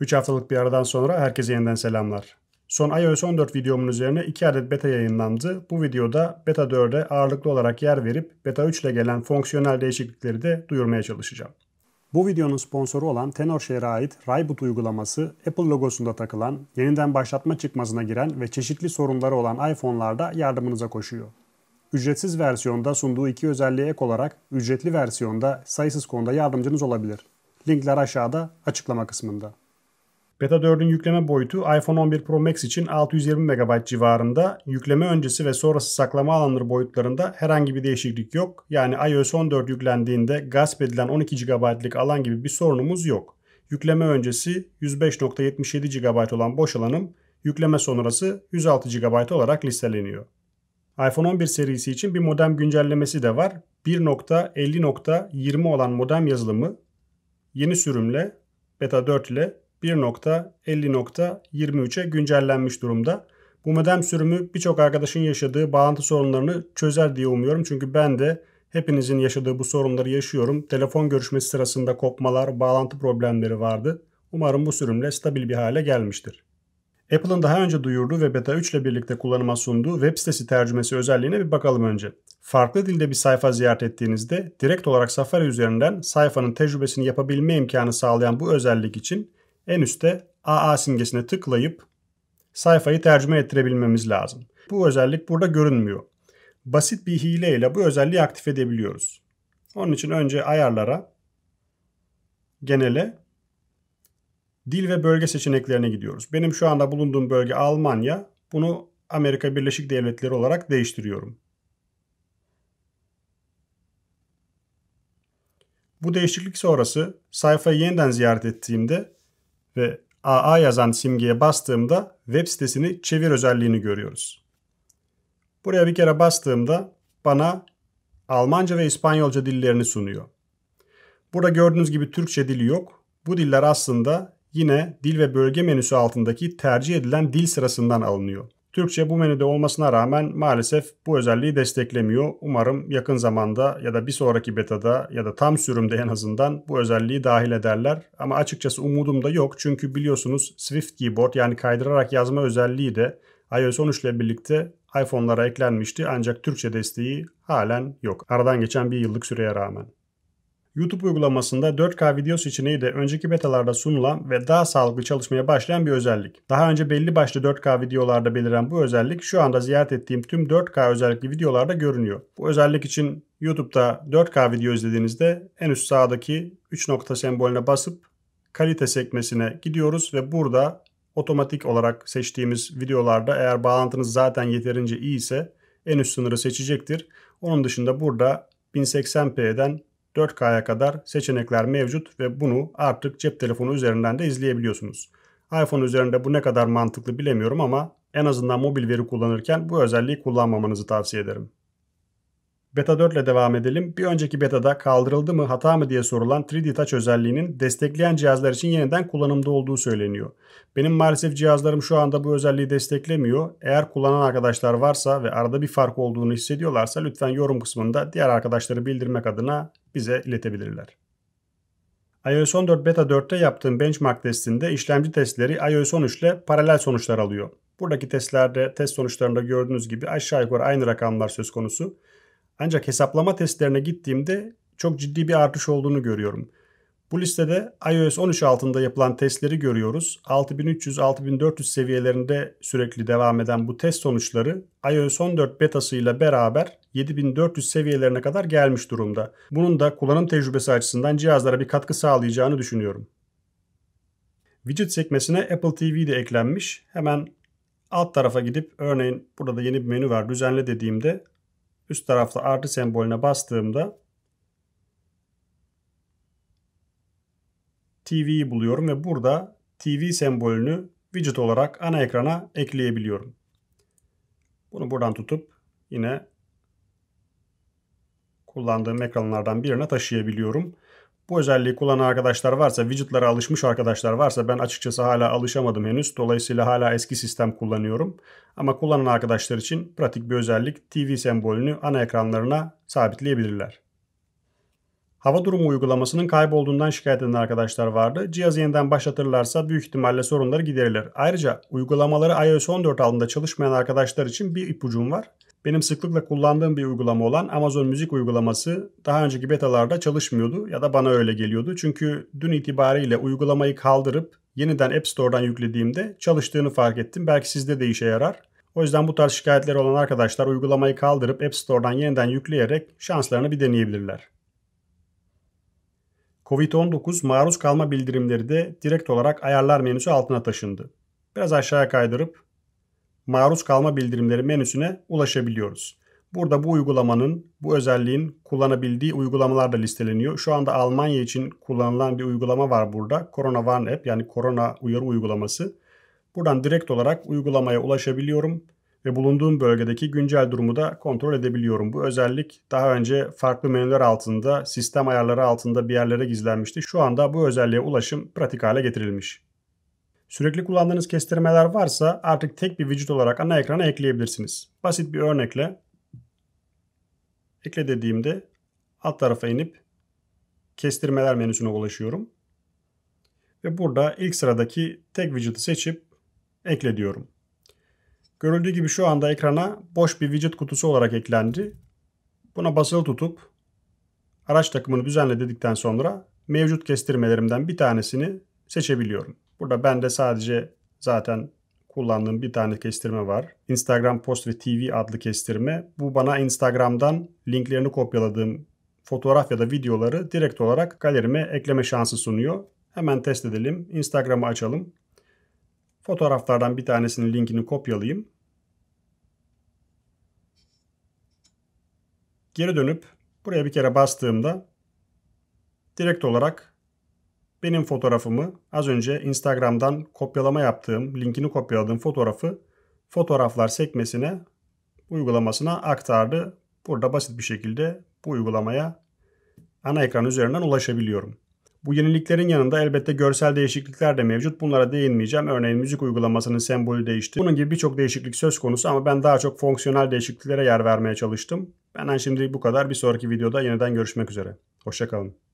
3 haftalık bir aradan sonra herkese yeniden selamlar. Son iOS 14 videomun üzerine 2 adet beta yayınlandı. Bu videoda beta 4'e ağırlıklı olarak yer verip beta 3 ile gelen fonksiyonel değişiklikleri de duyurmaya çalışacağım. Bu videonun sponsoru olan TenorShare'a ait Rayboot uygulaması Apple logosunda takılan, yeniden başlatma çıkmasına giren ve çeşitli sorunları olan iPhone'larda yardımınıza koşuyor. Ücretsiz versiyonda sunduğu iki özelliğe ek olarak ücretli versiyonda sayısız konuda yardımcınız olabilir. Linkler aşağıda açıklama kısmında. Beta 4'ün yükleme boyutu iPhone 11 Pro Max için 620 MB civarında. Yükleme öncesi ve sonrası saklama alanları boyutlarında herhangi bir değişiklik yok. Yani iOS 14 yüklendiğinde gasp edilen 12 GB'lik alan gibi bir sorunumuz yok. Yükleme öncesi 105.77 GB olan boş alanım, yükleme sonrası 106 GB olarak listeleniyor. iPhone 11 serisi için bir modem güncellemesi de var. 1.50.20 olan modem yazılımı yeni sürümle Beta 4 ile 1.50.23'e güncellenmiş durumda. Bu modem sürümü birçok arkadaşın yaşadığı bağlantı sorunlarını çözer diye umuyorum. Çünkü ben de hepinizin yaşadığı bu sorunları yaşıyorum. Telefon görüşmesi sırasında kopmalar, bağlantı problemleri vardı. Umarım bu sürümle stabil bir hale gelmiştir. Apple'ın daha önce duyurduğu ve Beta 3 ile birlikte kullanıma sunduğu web sitesi tercümesi özelliğine bir bakalım önce. Farklı dilde bir sayfa ziyaret ettiğinizde direkt olarak Safari üzerinden sayfanın tecrübesini yapabilme imkanı sağlayan bu özellik için en üstte AA simgesine tıklayıp sayfayı tercüme ettirebilmemiz lazım. Bu özellik burada görünmüyor. Basit bir hile ile bu özelliği aktif edebiliyoruz. Onun için önce ayarlara, genele, dil ve bölge seçeneklerine gidiyoruz. Benim şu anda bulunduğum bölge Almanya. Bunu Amerika Birleşik Devletleri olarak değiştiriyorum. Bu değişiklik sonrası sayfayı yeniden ziyaret ettiğimde ve AA yazan simgeye bastığımda web sitesini çevir özelliğini görüyoruz. Buraya bir kere bastığımda bana Almanca ve İspanyolca dillerini sunuyor. Burada gördüğünüz gibi Türkçe dili yok. Bu diller aslında yine dil ve bölge menüsü altındaki tercih edilen dil sırasından alınıyor. Türkçe bu menüde olmasına rağmen maalesef bu özelliği desteklemiyor. Umarım yakın zamanda ya da bir sonraki betada ya da tam sürümde en azından bu özelliği dahil ederler. Ama açıkçası umudum da yok çünkü biliyorsunuz Swift Keyboard yani kaydırarak yazma özelliği de iOS 13 ile birlikte iPhone'lara eklenmişti ancak Türkçe desteği halen yok. Aradan geçen bir yıllık süreye rağmen. YouTube uygulamasında 4K video seçeneği de önceki betalarda sunulan ve daha sağlıklı çalışmaya başlayan bir özellik. Daha önce belli başlı 4K videolarda beliren bu özellik şu anda ziyaret ettiğim tüm 4K özellikli videolarda görünüyor. Bu özellik için YouTube'da 4K video izlediğinizde en üst sağdaki 3 nokta sembolüne basıp kalite sekmesine gidiyoruz ve burada otomatik olarak seçtiğimiz videolarda eğer bağlantınız zaten yeterince iyi ise en üst sınırı seçecektir. Onun dışında burada 1080p'den 4K'ya kadar seçenekler mevcut ve bunu artık cep telefonu üzerinden de izleyebiliyorsunuz. iPhone üzerinde bu ne kadar mantıklı bilemiyorum ama en azından mobil veri kullanırken bu özelliği kullanmamanızı tavsiye ederim. Beta 4 ile devam edelim. Bir önceki betada kaldırıldı mı hata mı diye sorulan 3D Touch özelliğinin destekleyen cihazlar için yeniden kullanımda olduğu söyleniyor. Benim maalesef cihazlarım şu anda bu özelliği desteklemiyor. Eğer kullanan arkadaşlar varsa ve arada bir fark olduğunu hissediyorlarsa lütfen yorum kısmında diğer arkadaşları bildirmek adına bize iletebilirler. iOS 14 Beta 4'te yaptığım benchmark testinde işlemci testleri iOS 13 ile paralel sonuçlar alıyor. Buradaki testlerde test sonuçlarında gördüğünüz gibi aşağı yukarı aynı rakamlar söz konusu. Ancak hesaplama testlerine gittiğimde çok ciddi bir artış olduğunu görüyorum. Bu listede iOS 13 altında yapılan testleri görüyoruz. 6300-6400 seviyelerinde sürekli devam eden bu test sonuçları iOS 14 betasıyla beraber 7400 seviyelerine kadar gelmiş durumda. Bunun da kullanım tecrübesi açısından cihazlara bir katkı sağlayacağını düşünüyorum. Widget sekmesine Apple TV de eklenmiş. Hemen alt tarafa gidip örneğin burada da yeni bir menü var düzenle dediğimde üst tarafta artı sembolüne bastığımda TV'yi buluyorum ve burada TV sembolünü widget olarak ana ekrana ekleyebiliyorum. Bunu buradan tutup yine kullandığım ekranlardan birine taşıyabiliyorum. Bu özelliği kullanan arkadaşlar varsa, widgetlere alışmış arkadaşlar varsa ben açıkçası hala alışamadım henüz. Dolayısıyla hala eski sistem kullanıyorum. Ama kullanan arkadaşlar için pratik bir özellik TV sembolünü ana ekranlarına sabitleyebilirler. Hava durumu uygulamasının kaybolduğundan şikayet eden arkadaşlar vardı. Cihazı yeniden başlatırlarsa büyük ihtimalle sorunları giderilir. Ayrıca uygulamaları iOS 14 altında çalışmayan arkadaşlar için bir ipucum var. Benim sıklıkla kullandığım bir uygulama olan Amazon Müzik uygulaması daha önceki betalarda çalışmıyordu ya da bana öyle geliyordu. Çünkü dün itibariyle uygulamayı kaldırıp yeniden App Store'dan yüklediğimde çalıştığını fark ettim. Belki sizde de işe yarar. O yüzden bu tarz şikayetleri olan arkadaşlar uygulamayı kaldırıp App Store'dan yeniden yükleyerek şanslarını bir deneyebilirler. Covid-19 maruz kalma bildirimleri de direkt olarak ayarlar menüsü altına taşındı. Biraz aşağıya kaydırıp maruz kalma bildirimleri menüsüne ulaşabiliyoruz. Burada bu uygulamanın, bu özelliğin kullanabildiği uygulamalar da listeleniyor. Şu anda Almanya için kullanılan bir uygulama var burada. Corona Warn App yani korona uyarı uygulaması. Buradan direkt olarak uygulamaya ulaşabiliyorum ve bulunduğum bölgedeki güncel durumu da kontrol edebiliyorum. Bu özellik daha önce farklı menüler altında, sistem ayarları altında bir yerlere gizlenmişti. Şu anda bu özelliğe ulaşım pratik hale getirilmiş. Sürekli kullandığınız kestirmeler varsa artık tek bir widget olarak ana ekrana ekleyebilirsiniz. Basit bir örnekle ekle dediğimde alt tarafa inip kestirmeler menüsüne ulaşıyorum. Ve burada ilk sıradaki tek widget'ı seçip ekle diyorum. Görüldüğü gibi şu anda ekrana boş bir widget kutusu olarak eklendi. Buna basılı tutup araç takımını düzenle dedikten sonra mevcut kestirmelerimden bir tanesini seçebiliyorum. Burada bende sadece zaten kullandığım bir tane kestirme var. Instagram Post ve TV adlı kestirme. Bu bana Instagram'dan linklerini kopyaladığım fotoğraf ya da videoları direkt olarak galerime ekleme şansı sunuyor. Hemen test edelim. Instagram'ı açalım. Fotoğraflardan bir tanesinin linkini kopyalayayım. Geri dönüp buraya bir kere bastığımda direkt olarak benim fotoğrafımı az önce Instagram'dan kopyalama yaptığım, linkini kopyaladığım fotoğrafı fotoğraflar sekmesine uygulamasına aktardı. Burada basit bir şekilde bu uygulamaya ana ekran üzerinden ulaşabiliyorum. Bu yeniliklerin yanında elbette görsel değişiklikler de mevcut. Bunlara değinmeyeceğim. Örneğin müzik uygulamasının sembolü değişti. Bunun gibi birçok değişiklik söz konusu ama ben daha çok fonksiyonel değişikliklere yer vermeye çalıştım. Benden şimdi bu kadar. Bir sonraki videoda yeniden görüşmek üzere. Hoşçakalın.